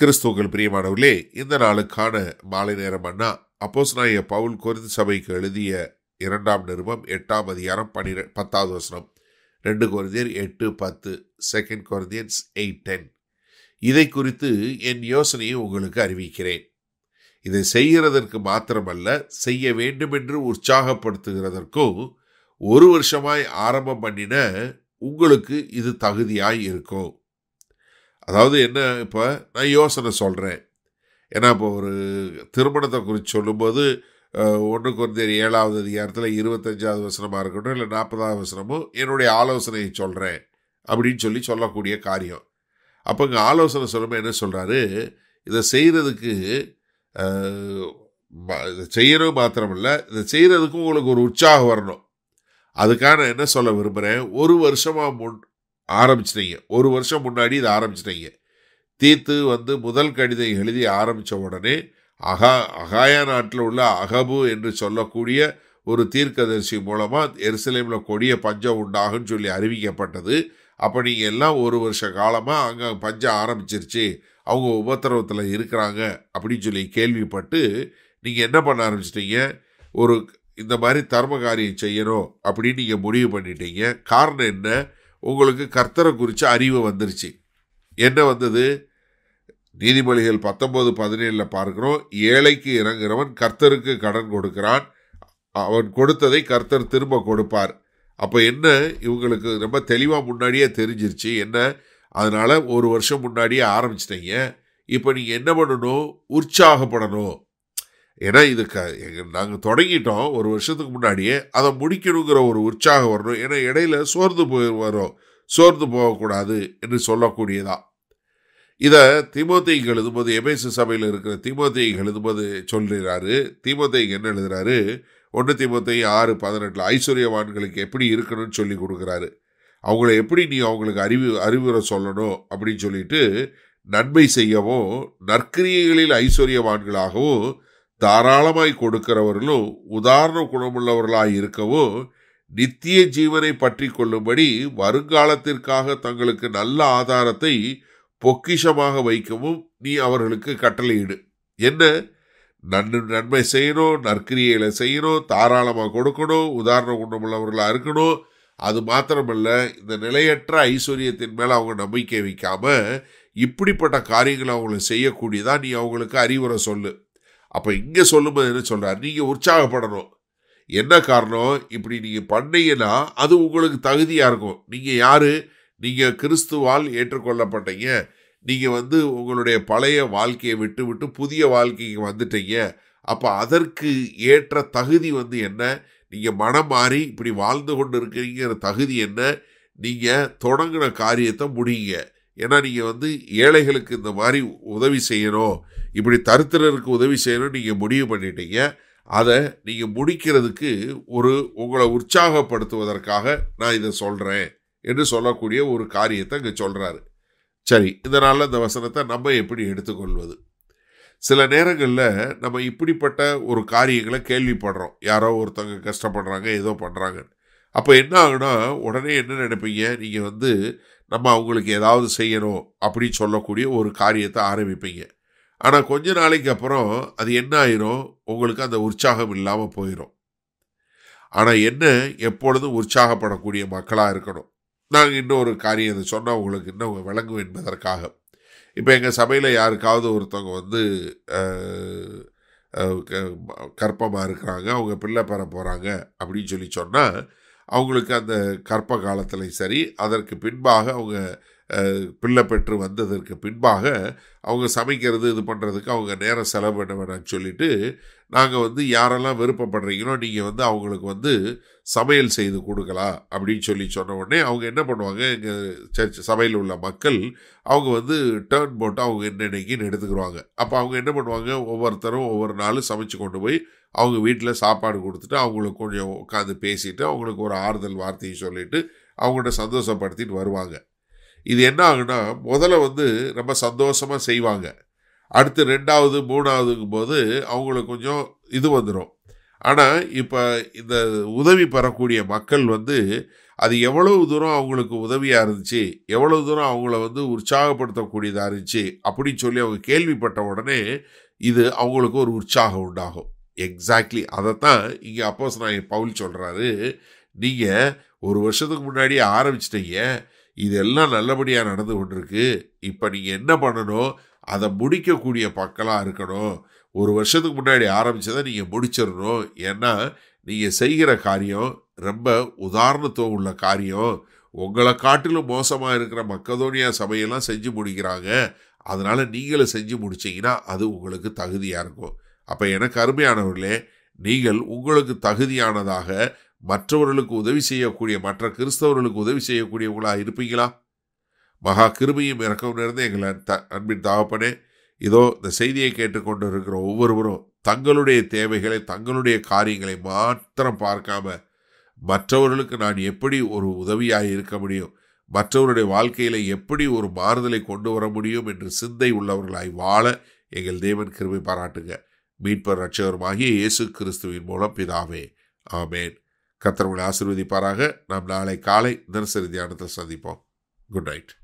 கிறிஸ்துவங்கள் பிரியமானவர்களே இந்த நாளுக்கான மாலை நேரம் அண்ணா அப்போஸ் நாய பவுல் குறைந்த சபைக்கு எழுதிய இரண்டாம் நிருபம் எட்டாம் அதிகாரம் பன்னிரெண்டு பத்தாவது வசனம் ரெண்டு குருந்தியர் எட்டு பத்து செகண்ட் குருந்தியன்ஸ் எயிட் டென் இதை குறித்து என் யோசனையை உங்களுக்கு அறிவிக்கிறேன் இதை செய்கிறதற்கு மாத்திரமல்ல செய்ய வேண்டுமென்று உற்சாகப்படுத்துகிறதற்கும் ஒரு வருஷமாய் ஆரம்பம் பண்ணின உங்களுக்கு இது தகுதியாய் இருக்கும் அதாவது என்ன இப்போ நான் யோசனை சொல்கிறேன் ஏன்னா இப்போ ஒரு திருமணத்தை குறித்து சொல்லும்போது ஒன்றுக்கு ஒன்று ஏழாவது அதிகாரத்தில் இருபத்தஞ்சாவது வசனமாக இருக்கட்டும் இல்லை நாற்பதாவது வசனமும் என்னுடைய ஆலோசனையை சொல்கிறேன் அப்படின்னு சொல்லி சொல்லக்கூடிய காரியம் அப்போ இங்கே ஆலோசனை சொல்லும்போது என்ன சொல்கிறாரு இதை செய்கிறதுக்கு இதை செய்யணும் மாத்திரமில்லை இதை செய்கிறதுக்கும் உங்களுக்கு ஒரு உற்சாகம் வரணும் அதுக்காக நான் என்ன சொல்ல விரும்புகிறேன் ஒரு வருஷமாக முன் ஆரம்பிச்சிட்டீங்க ஒரு வருஷம் முன்னாடி இதை ஆரம்பிச்சிட்டீங்க தீத்து வந்து முதல் கடிதை எழுதி ஆரம்பித்த உடனே அகா அகாயா நாட்டில் உள்ள அகபு என்று சொல்லக்கூடிய ஒரு தீர்க்கதரிசி மூலமாக எருசலேமில் கொடிய பஞ்சம் உண்டாகுன்னு சொல்லி அறிவிக்கப்பட்டது அப்போ நீங்கள் எல்லாம் ஒரு வருஷ காலமாக அங்கே பஞ்சம் ஆரம்பிச்சிருச்சு அவங்க உபத்திரவத்தில் இருக்கிறாங்க அப்படின்னு சொல்லி கேள்விப்பட்டு நீங்கள் என்ன பண்ண ஆரம்பிச்சிட்டிங்க ஒரு இந்த மாதிரி தர்ம காரியம் செய்யணும் அப்படின்னு நீங்கள் முடிவு பண்ணிட்டீங்க காரணம் என்ன உங்களுக்கு கர்த்தரை குறித்த அறிவு வந்துருச்சு என்ன வந்தது நீதிமொழிகள் பத்தொம்போது பதினேழில் பார்க்குறோம் ஏழைக்கு இறங்குறவன் கர்த்தருக்கு கடன் கொடுக்கிறான் அவன் கொடுத்ததை கர்த்தர் திரும்ப கொடுப்பார் அப்போ என்ன இவங்களுக்கு ரொம்ப தெளிவாக முன்னாடியே தெரிஞ்சிருச்சு என்ன அதனால் ஒரு வருஷம் முன்னாடியே ஆரம்பிச்சிட்டீங்க இப்போ நீங்கள் என்ன பண்ணணும் உற்சாகப்படணும் ஏன்னா இதுக்கு நாங்கள் தொடங்கிட்டோம் ஒரு வருஷத்துக்கு முன்னாடியே அதை முடிக்கணுங்கிற ஒரு உற்சாகம் வரணும் ஏன்னா இடையில சோர்ந்து போய் வரும் சோர்ந்து போகக்கூடாது என்று சொல்லக்கூடியதா இதை திமுத்தைக்கு எழுதும்போது எம்எஸ் சபையில் இருக்கிற திமுத்தைக்கு எழுதும்போது சொல்கிறாரு திமுத்தைக்கு என்ன எழுதுறாரு ஒன்று திமுத்தை ஆறு பதினெட்டில் ஐஸ்வர்யவான்களுக்கு எப்படி இருக்கணும்னு சொல்லி கொடுக்குறாரு அவங்கள எப்படி நீ அவங்களுக்கு அறிவு அறிவுரை சொல்லணும் அப்படின்னு சொல்லிட்டு நன்மை செய்யவும் நற்கிரியைகளில் ஐஸ்வர்யவான்களாகவும் தாராளமாய் கொடுக்கிறவர்களோ உதாரண குணமுள்ளவர்களாய் இருக்கவோ நித்திய ஜீவனை பற்றி கொள்ளும்படி வருங்காலத்திற்காக தங்களுக்கு நல்ல ஆதாரத்தை பொக்கிஷமாக வைக்கவும் நீ அவர்களுக்கு கட்டளையிடு என்ன நன் நன்மை செய்யணும் நற்கிரியைகளை செய்யணும் தாராளமாக கொடுக்கணும் உதாரண குணமுள்ளவர்களாக இருக்கணும் அது மாத்திரமல்ல இந்த நிலையற்ற ஐஸ்வர்யத்தின் மேலே அவங்க நம்பிக்கை வைக்காமல் இப்படிப்பட்ட காரியங்களை அவங்களை செய்யக்கூடியதாக நீ அவங்களுக்கு அறிவுரை சொல்லு அப்போ இங்கே சொல்லும்போது என்ன சொல்கிறார் நீங்கள் உற்சாகப்படணும் என்ன காரணம் இப்படி நீங்கள் பண்ணீங்கன்னா அது உங்களுக்கு தகுதியாக இருக்கும் நீங்கள் யார் நீங்கள் கிறிஸ்துவால் ஏற்றுக்கொள்ளப்பட்டீங்க நீங்கள் வந்து உங்களுடைய பழைய வாழ்க்கையை விட்டு விட்டு புதிய வாழ்க்கைக்கு வந்துட்டீங்க அப்போ அதற்கு ஏற்ற தகுதி வந்து என்ன நீங்கள் மனம் மாறி இப்படி வாழ்ந்து கொண்டு இருக்கிறீங்கிற தகுதி என்ன நீங்கள் தொடங்கின காரியத்தை முடியுங்க ஏன்னா நீங்கள் வந்து ஏழைகளுக்கு இந்த மாதிரி உதவி செய்யணும் இப்படி தருத்திரருக்கு உதவி செய்யணும்னு நீங்கள் முடிவு பண்ணிட்டீங்க அதை நீங்கள் முடிக்கிறதுக்கு ஒரு உங்களை உற்சாகப்படுத்துவதற்காக நான் இதை சொல்கிறேன் என்று சொல்லக்கூடிய ஒரு காரியத்தை இங்கே சொல்கிறாரு சரி இதனால் இந்த வசனத்தை நம்ம எப்படி எடுத்துக்கொள்வது சில நேரங்களில் நம்ம இப்படிப்பட்ட ஒரு காரியங்களை கேள்விப்படுறோம் யாரோ ஒருத்தவங்க கஷ்டப்படுறாங்க ஏதோ பண்ணுறாங்க அப்போ என்ன ஆகுனா உடனே என்ன நினைப்பீங்க நீங்கள் வந்து நம்ம அவங்களுக்கு ஏதாவது செய்யணும் அப்படின்னு சொல்லக்கூடிய ஒரு காரியத்தை ஆரம்பிப்பீங்க ஆனால் கொஞ்ச நாளைக்கு அப்புறம் அது என்ன ஆயிரும் உங்களுக்கு அந்த உற்சாகம் இல்லாமல் போயிடும் ஆனால் என்ன எப்பொழுதும் உற்சாகப்படக்கூடிய மக்களாக இருக்கணும் நாங்கள் இன்னொரு காரியம் இதை சொன்னால் உங்களுக்கு இன்னும் விளங்கும் என்பதற்காக இப்போ எங்கள் சபையில் யாருக்காவது ஒருத்தவங்க வந்து கற்பமாக இருக்கிறாங்க அவங்க பிள்ளை பெற போகிறாங்க அப்படின்னு சொல்லி சொன்னால் அவங்களுக்கு அந்த கற்ப காலத்திலையும் சரி அதற்கு பின்பாக அவங்க பிள்ளை பெற்று வந்ததற்கு பின்பாக அவங்க சமைக்கிறது இது பண்ணுறதுக்கு அவங்க நேரம் செலவு பண்ண வேணாம்னு சொல்லிவிட்டு நாங்கள் வந்து யாரெல்லாம் விருப்பப்படுறீங்களோ நீங்கள் வந்து அவங்களுக்கு வந்து சமையல் செய்து கொடுக்கலாம் அப்படின்னு சொல்லி சொன்ன உடனே அவங்க என்ன பண்ணுவாங்க எங்கள் சர்ச் சமையல் உள்ள மக்கள் அவங்க வந்து டேர்ன் போட்டு அவங்க என்னென்னைக்கு எடுத்துக்கிறாங்க அப்போ அவங்க என்ன பண்ணுவாங்க ஒவ்வொருத்தரும் ஒவ்வொரு நாளும் சமைச்சு கொண்டு போய் அவங்க வீட்டில் சாப்பாடு கொடுத்துட்டு அவங்களுக்கு கொஞ்சம் உட்காந்து பேசிவிட்டு அவங்களுக்கு ஒரு ஆறுதல் வார்த்தையை சொல்லிவிட்டு அவங்கள்ட்ட சந்தோஷப்படுத்திட்டு வருவாங்க இது என்ன ஆகுனா முதல்ல வந்து ரொம்ப சந்தோஷமாக செய்வாங்க அடுத்து ரெண்டாவது மூணாவதுங்கும் போது அவங்களுக்கு கொஞ்சம் இது வந்துடும் ஆனால் இப்போ இந்த உதவி பெறக்கூடிய மக்கள் வந்து அது எவ்வளவு தூரம் அவங்களுக்கு உதவியாக இருந்துச்சு எவ்வளவு தூரம் அவங்கள வந்து உற்சாகப்படுத்தக்கூடியதாக இருந்துச்சு அப்படின்னு சொல்லி அவங்க கேள்விப்பட்ட உடனே இது அவங்களுக்கு ஒரு உற்சாகம் உண்டாகும் எக்ஸாக்ட்லி அதைத்தான் இங்கே அப்போஸ் நான் பவுல் சொல்கிறாரு நீங்கள் ஒரு வருஷத்துக்கு முன்னாடியே ஆரம்பிச்சிட்டீங்க இதெல்லாம் நல்லபடியாக நடந்து கொண்டிருக்கு இப்போ நீங்கள் என்ன பண்ணணும் அதை முடிக்கக்கூடிய பக்கலாக இருக்கணும் ஒரு வருஷத்துக்கு முன்னாடி ஆரம்பித்ததை நீங்கள் முடிச்சிடணும் ஏன்னா நீங்கள் செய்கிற காரியம் ரொம்ப உதாரணத்துவம் உள்ள காரியம் உங்களை காட்டிலும் மோசமாக இருக்கிற மக்கதோனியா சபையெல்லாம் செஞ்சு முடிக்கிறாங்க அதனால் நீங்களும் செஞ்சு முடிச்சிங்கன்னா அது உங்களுக்கு தகுதியாக இருக்கும் அப்போ எனக்கு அருமையானவர்களே நீங்கள் உங்களுக்கு தகுதியானதாக மற்றவர்களுக்கு உதவி செய்யக்கூடிய மற்ற கிறிஸ்தவர்களுக்கு உதவி செய்யக்கூடியவங்களாக இருப்பீங்களா மகா கிருமியும் இறக்கவும் இருந்து எங்கள் த அன்பின் தாவப்பனே இதோ இந்த செய்தியை கேட்டுக்கொண்டு இருக்கிற ஒவ்வொருவரும் தங்களுடைய தேவைகளை தங்களுடைய காரியங்களை மாத்திரம் பார்க்காம மற்றவர்களுக்கு நான் எப்படி ஒரு உதவியாக இருக்க முடியும் மற்றவருடைய வாழ்க்கையில் எப்படி ஒரு மாறுதலை கொண்டு வர முடியும் என்று சிந்தை உள்ளவர்களாய் வாழ எங்கள் தேவன் கிருமி பாராட்டுங்க மீட்பர் ரட்சகருமாகிய இயேசு கிறிஸ்துவின் மூலம் பிதாவே ஆமேன் கத்தர் உங்களை ஆசிர்வதிப்பாராக நாம் நாளை காலை தினசரி தியானத்தில் சந்திப்போம் குட் நைட்